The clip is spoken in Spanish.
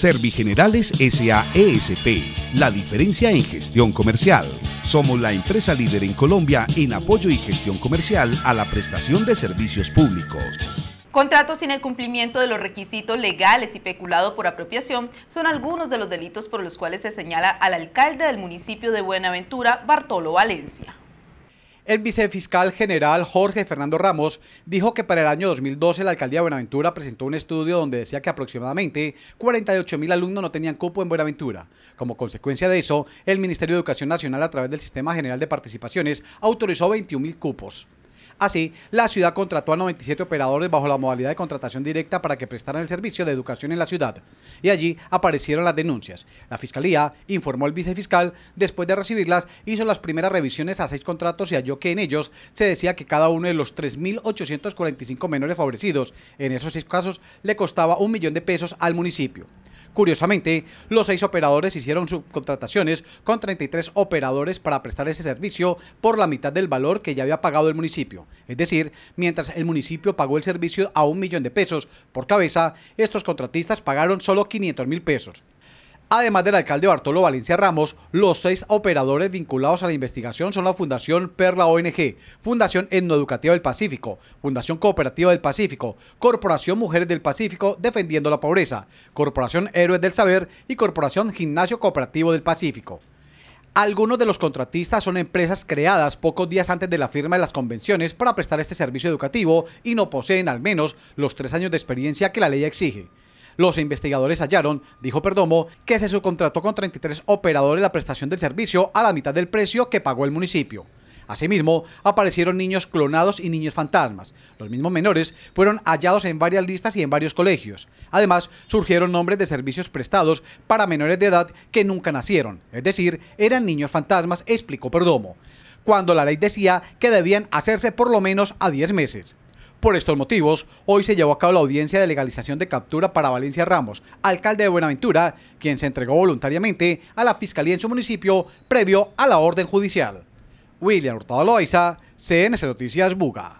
Servigenerales SAESP, la diferencia en gestión comercial. Somos la empresa líder en Colombia en apoyo y gestión comercial a la prestación de servicios públicos. Contratos sin el cumplimiento de los requisitos legales y peculado por apropiación son algunos de los delitos por los cuales se señala al alcalde del municipio de Buenaventura, Bartolo Valencia. El vicefiscal general Jorge Fernando Ramos dijo que para el año 2012 la alcaldía de Buenaventura presentó un estudio donde decía que aproximadamente 48.000 alumnos no tenían cupo en Buenaventura. Como consecuencia de eso, el Ministerio de Educación Nacional a través del Sistema General de Participaciones autorizó 21 mil cupos. Así, la ciudad contrató a 97 operadores bajo la modalidad de contratación directa para que prestaran el servicio de educación en la ciudad. Y allí aparecieron las denuncias. La fiscalía informó al vicefiscal, después de recibirlas, hizo las primeras revisiones a seis contratos y halló que en ellos se decía que cada uno de los 3.845 menores favorecidos, en esos seis casos, le costaba un millón de pesos al municipio. Curiosamente, los seis operadores hicieron subcontrataciones con 33 operadores para prestar ese servicio por la mitad del valor que ya había pagado el municipio. Es decir, mientras el municipio pagó el servicio a un millón de pesos por cabeza, estos contratistas pagaron solo 500 mil pesos. Además del alcalde Bartolo Valencia Ramos, los seis operadores vinculados a la investigación son la Fundación Perla ONG, Fundación Etnoeducativa del Pacífico, Fundación Cooperativa del Pacífico, Corporación Mujeres del Pacífico Defendiendo la Pobreza, Corporación Héroes del Saber y Corporación Gimnasio Cooperativo del Pacífico. Algunos de los contratistas son empresas creadas pocos días antes de la firma de las convenciones para prestar este servicio educativo y no poseen al menos los tres años de experiencia que la ley exige. Los investigadores hallaron, dijo Perdomo, que se subcontrató con 33 operadores la prestación del servicio a la mitad del precio que pagó el municipio. Asimismo, aparecieron niños clonados y niños fantasmas. Los mismos menores fueron hallados en varias listas y en varios colegios. Además, surgieron nombres de servicios prestados para menores de edad que nunca nacieron, es decir, eran niños fantasmas, explicó Perdomo, cuando la ley decía que debían hacerse por lo menos a 10 meses. Por estos motivos, hoy se llevó a cabo la audiencia de legalización de captura para Valencia Ramos, alcalde de Buenaventura, quien se entregó voluntariamente a la fiscalía en su municipio previo a la orden judicial. William Hurtado Loaiza, CNC Noticias Buga.